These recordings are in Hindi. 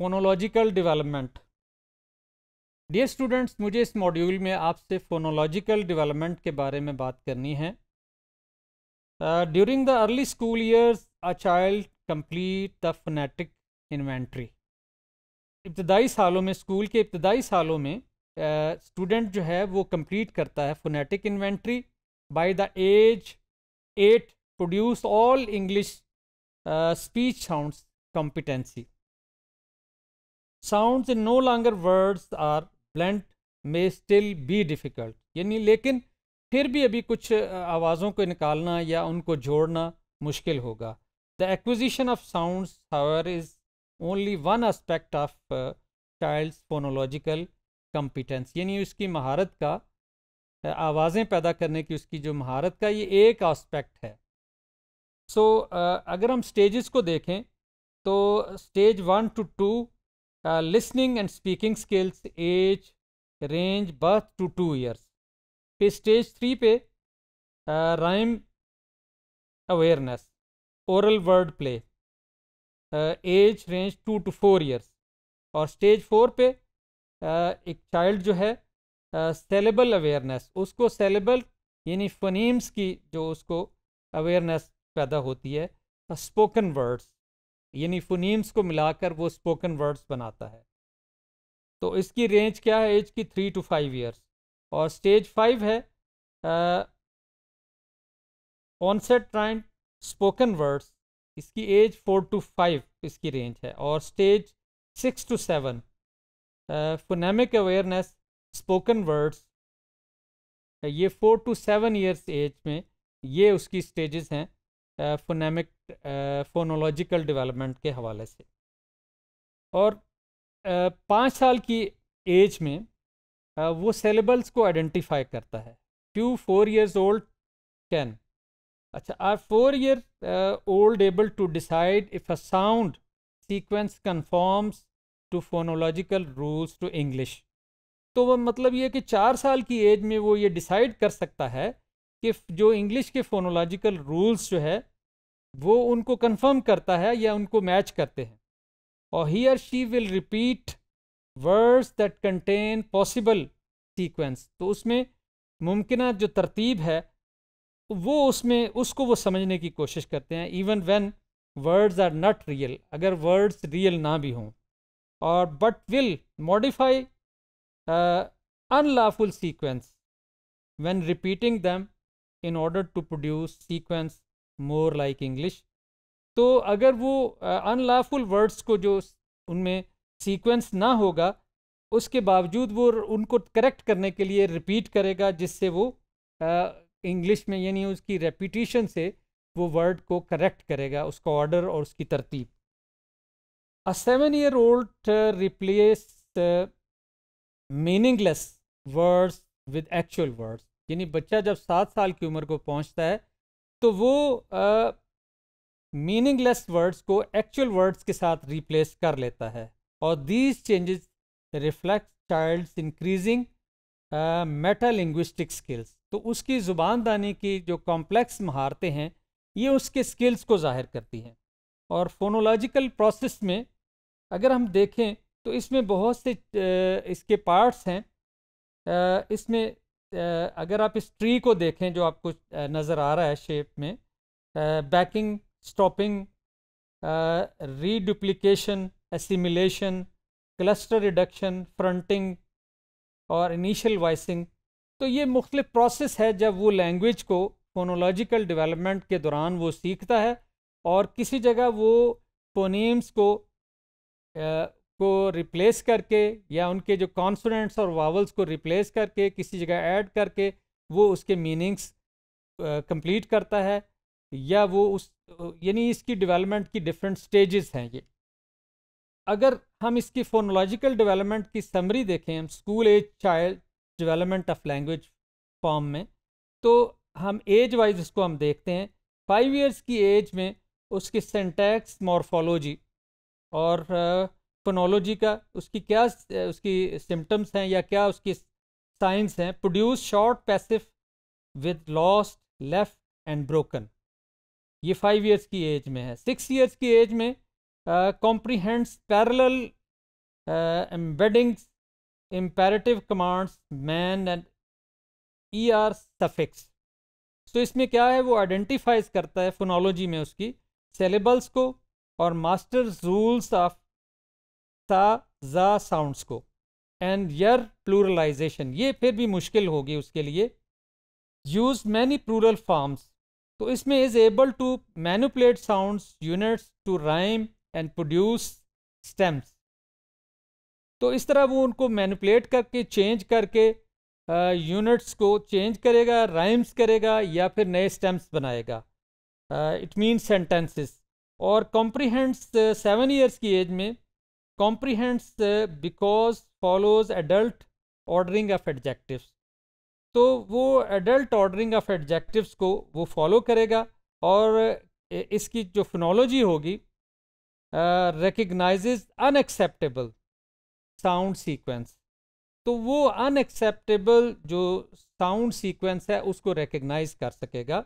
फोनोलॉजिकल डेवलपमेंट डियर स्टूडेंट्स मुझे इस मॉड्यूल में आपसे फोनोलॉजिकल डेवलपमेंट के बारे में बात करनी है during the early school years a child complete the phonetic inventory इब्तदाई सालों में स्कूल के इब्तदाई सालों में स्टूडेंट uh, जो है वो कंप्लीट करता है phonetic inventory by the age eight produce all English speech sounds competency sounds in no longer words are blend may still be difficult यानी लेकिन फिर भी अभी कुछ आवाज़ों को निकालना या उनको जोड़ना मुश्किल होगा the acquisition of sounds however is only one aspect of child's phonological competence यानी उसकी महारत का आवाज़ें पैदा करने की उसकी जो महारत का ये एक आस्पेक्ट है सो so, अगर हम स्टेजेस को देखें तो stage one to two listening and speaking skills age range birth to two years पे स्टेज थ्री पे rhyme awareness aural word play age range two to four years और स्टेज फोर पे uh, एक चाइल्ड जो है सेलेबल uh, अवेयरनेस उसको सेलेबल यानी फनीम्स की जो उसको अवेयरनेस पैदा होती है स्पोकन वर्ड्स यानी फोनीम्स को मिलाकर वो स्पोकन वर्ड्स बनाता है तो इसकी रेंज क्या है एज की थ्री टू फाइव ईयर्स और स्टेज फाइव है ऑनसेट ट्राइंड स्पोकन वर्ड्स इसकी एज फोर टू फाइव इसकी रेंज है और stage six to seven phonemic awareness spoken words ये four to seven years age में ये उसकी स्टेजेस हैं फोनेमिक फोनोलॉजिकल डेवलपमेंट के हवाले से और पाँच साल की एज में वो सेलेबल्स को आइडेंटिफाई करता है few four years old can अच्छा are four year old able to decide if a sound sequence conforms to phonological rules to English तो वह मतलब ये कि चार साल की एज में वो ये डिसाइड कर सकता है कि जो इंग्लिश के फोनोलॉजिकल रूल्स जो है वो उनको कंफर्म करता है या उनको मैच करते हैं और here she will repeat words that contain possible sequence तो उसमें मुमकिन जो तरतीब है वो उसमें उसको वो समझने की कोशिश करते हैं even when words are not real अगर वर्ड्स रियल ना भी हों और but will modify unlawful sequence when repeating them in order to produce sequence more like English तो अगर वो अनलाफुल uh, वर्ड्स को जो उनमें सीक्वेंस ना होगा उसके बावजूद वो उनको करेक्ट करने के लिए रिपीट करेगा जिससे वो इंग्लिश uh, में यानी उसकी रेपिटेशन से वो वर्ड को करेक्ट करेगा उसका ऑर्डर और उसकी तरतीब a seven year old replace meaningless words with actual words यानी बच्चा जब सात साल की उम्र को पहुंचता है तो वो मीनिंगलेस uh, वर्ड्स को एक्चुअल वर्ड्स के साथ रिप्लेस कर लेता है और these changes reflect child's increasing metalinguistic skills तो उसकी ज़ुबानदानी की जो कॉम्प्लेक्स महारतें हैं ये उसके स्किल्स को जाहिर करती हैं और फोनोलॉजिकल प्रोसेस में अगर हम देखें तो इसमें बहुत से इसके पार्ट्स हैं इसमें अगर आप इस ट्री को देखें जो आपको नज़र आ रहा है शेप में backing stopping reduplication assimilation cluster reduction fronting और इनिशियल वाइसिंग तो ये मुख्तु प्रोसेस है जब वो लैंग्वेज को फोनोलॉजिकल डेवलपमेंट के दौरान वो सीखता है और किसी जगह वो फोनीम्स को को रिप्लेस करके या उनके जो कॉन्सोनेंट्स और वावल्स को रिप्लेस करके किसी जगह ऐड करके वो उसके मीनिंग्स कंप्लीट करता है या वो उस यानी इसकी डेवलपमेंट की डिफरेंट स्टेजेस हैं ये अगर हम इसकी फोनोलॉजिकल डेवलपमेंट की समरी देखें हम school age child development of language form में तो हम एज वाइज उसको हम देखते हैं फाइव इयर्स की एज में उसकी सेंटैक्स मॉर्फोलॉजी और पनोलॉजी का उसकी क्या उसकी सिम्टम्स हैं या क्या उसकी साइंस हैं produce short passive with lost left and broken ये फाइव इयर्स की एज में है सिक्स इयर्स की एज में comprehends parallel embeddings imperative commands man and E R suffix तो इसमें क्या है वो आइडेंटिफाइज करता है फोनोलॉजी में उसकी सेलेबल्स को और मास्टर रूल्स ऑफ सा जा साउंड्स को एंड यर प्लूरलाइजेशन ये फिर भी मुश्किल होगी उसके लिए यूज मैनी प्लूरल फॉर्म्स तो इसमें is able to manipulate sounds units to rhyme and produce stems तो इस तरह वो उनको मैनुपलेट करके चेंज करके यूनिट्स uh, को चेंज करेगा राइम्स करेगा या फिर नए स्टेम्स बनाएगा इट मीन सेंटेंसेस और कॉम्प्रीहेंड्स सेवन ईयर्स की एज में comprehends because follows adult ordering of adjectives तो वो एडल्ट ऑर्डरिंग ऑफ एडजेक्टिव्स को वो फॉलो करेगा और इसकी जो फिनोलॉजी होगी रिकग्नाइज अनएक्सेप्टेबल साउंड सीक्वेंस तो वो अनएक्सेप्टेबल जो साउंड सीक्वेंस है उसको रिकग्नाइज कर सकेगा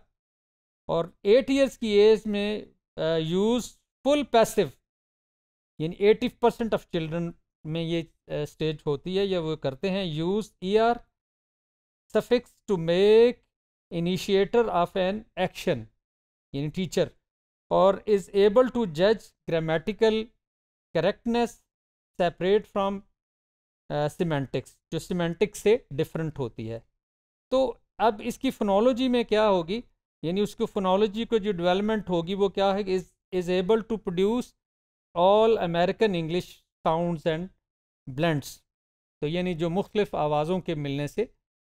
और एट ईयर्स की एज में यूज़ फुल पैसिव यानी एटी परसेंट ऑफ चिल्ड्रन में ये स्टेज होती है या वो करते हैं use E R suffix to make initiator of an action यानी टीचर और इज़ एबल टू जज grammatical correctness separate from semantics जो सीमेंटिक्स से डिफरेंट होती है तो अब इसकी फोनोलॉजी में क्या होगी यानी उसकी फोनोलॉजी को जो डेवलपमेंट होगी वो क्या है is is able to produce all American English sounds and blends तो यानी जो मुख्तलिफ़ आवाज़ों के मिलने से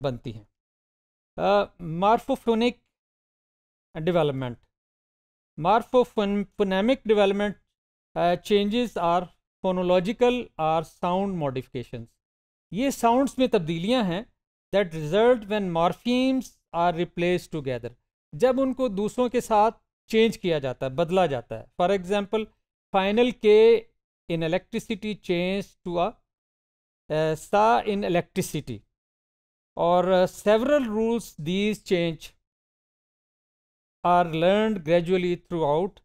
बनती हैं morphophonic development morphophonemic development changes are phonological or sound modifications ये साउंड्स में तब्दीलियां हैं that result when morphemes are replace together जब उनको दूसरों के साथ चेंज किया जाता है बदला जाता है for example final K in electricity change to a uh, SA in electricity or uh, several rules are learn gradually throughout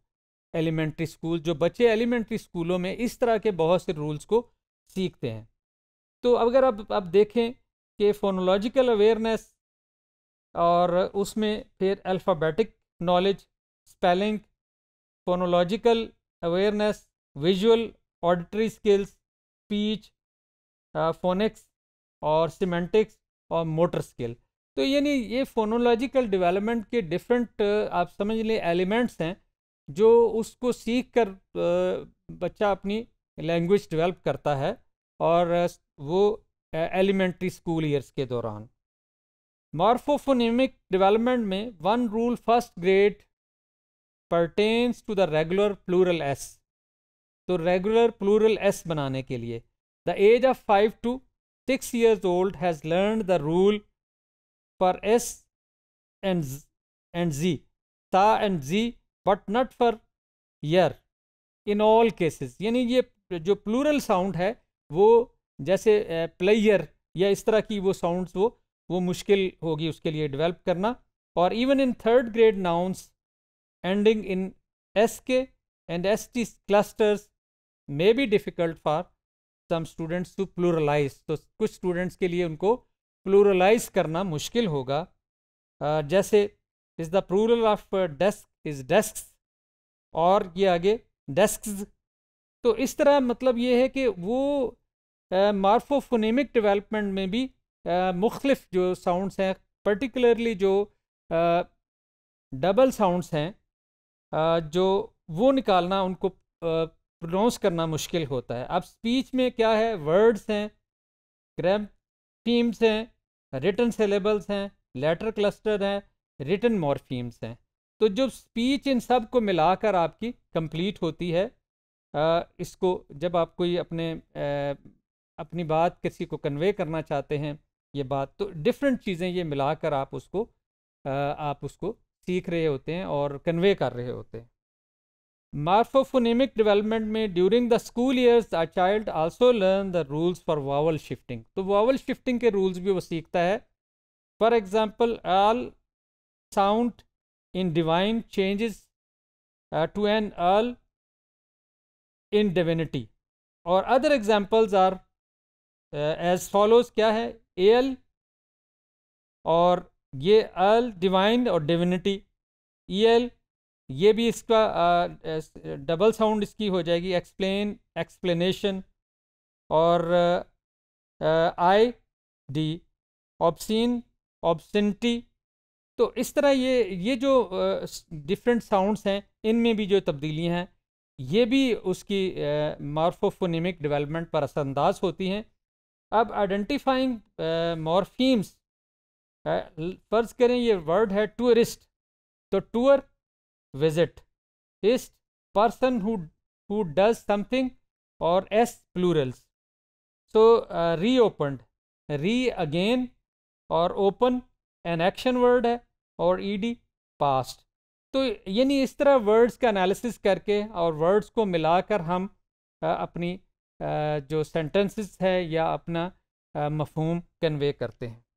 elementary school जो बच्चे एलिमेंट्री स्कूलों में इस तरह के बहुत से रूल्स को सीखते हैं तो अगर अब आप, आप देखें कि फोनोलॉजिकल अवेयरनेस और उसमें फिर alphabetic knowledge spelling phonological awareness visual auditory skills speech phonics और सीमेंटिक्स और मोटर स्किल तो यानी ये फोनोलॉजिकल डेवलपमेंट के डिफरेंट uh, आप समझ लें एलिमेंट्स हैं जो उसको सीख कर uh, बच्चा अपनी लैंग्वेज डेवलप करता है और uh, वो एलिमेंट्री स्कूल ईयर्स के दौरान मॉर्फोफोनिमिक डेवलपमेंट में one rule first grade pertains to the regular plural S तो रेगुलर प्लूरल एस बनाने के लिए the age of five to six years old has learn the rule for S and and Z सा and Z but not for your in all cases यानी ये जो प्लूरल साउंड है वो जैसे प्लेयर या इस तरह की वो साउंड वो वो मुश्किल होगी उसके लिए डेवलप करना और even in third grade nouns ending in sk and st clusters may be difficult for some students to pluralize so, kuch students ke liye unko pluralize karna mushkil hoga uh, jaise is the plural of desk is desks और ye aage desks to is tarah matlab ye hai ki wo morphophonemic uh, development में भी uh, मुख्तलिफ जो साउंड्स हैं पर्टिकुलरली जो डबल uh, साउंड्स हैं जो वो निकालना उनको प्रोनाउंस करना मुश्किल होता है अब स्पीच में क्या है वर्ड्स हैं ग्रैम टीम्स हैं रिटर्न सेलेबल्स हैं लेटर क्लस्टर हैं रिटर्न मॉर्फीम्स हैं तो जब स्पीच इन सब को मिलाकर आपकी कंप्लीट होती है इसको जब आप कोई अपने अपनी बात किसी को कन्वे करना चाहते हैं ये बात तो डिफरेंट चीज़ें ये मिलाकर आप उसको आप उसको सीख रहे होते हैं और कन्वे कर रहे होते हैं मार्फोफोनेमिक डेवलपमेंट में during the school years a child also learn the rules for vowel shifting तो वावल शिफ्टिंग के रूल्स भी वो सीखता है for example all sound in divine changes to an all in divinity और other examples are as follows क्या है एल और ये अल डिवाइन और डिविनिटी ई एल ये भी इसका डबल साउंड इसकी हो जाएगी एक्सप्लेन एक्सप्लेनेशन और आई डी ऑप्सिन ऑप्सिनिटी तो इस तरह ये ये जो डिफरेंट साउंड्स हैं इनमें भी जो तब्दीलियाँ हैं ये भी उसकी मॉर्फोफोनिमिक डेवलपमेंट पर असरअंदाज होती हैं अब आइडेंटिफाइंग मॉर्फीम्स फर्ज करें ये वर्ड है टूरिस्ट तो tour visit ist person who does something और S plurals so re opened री अगेन और ओपन एन एक्शन वर्ड है और ई डी पास्ट तो यानी इस तरह वर्ड्स का एनालिसिस करके और वर्ड्स को मिलाकर हम आ, अपनी आ, जो सेंटेंसेस है या अपना मफहम कन्वे करते हैं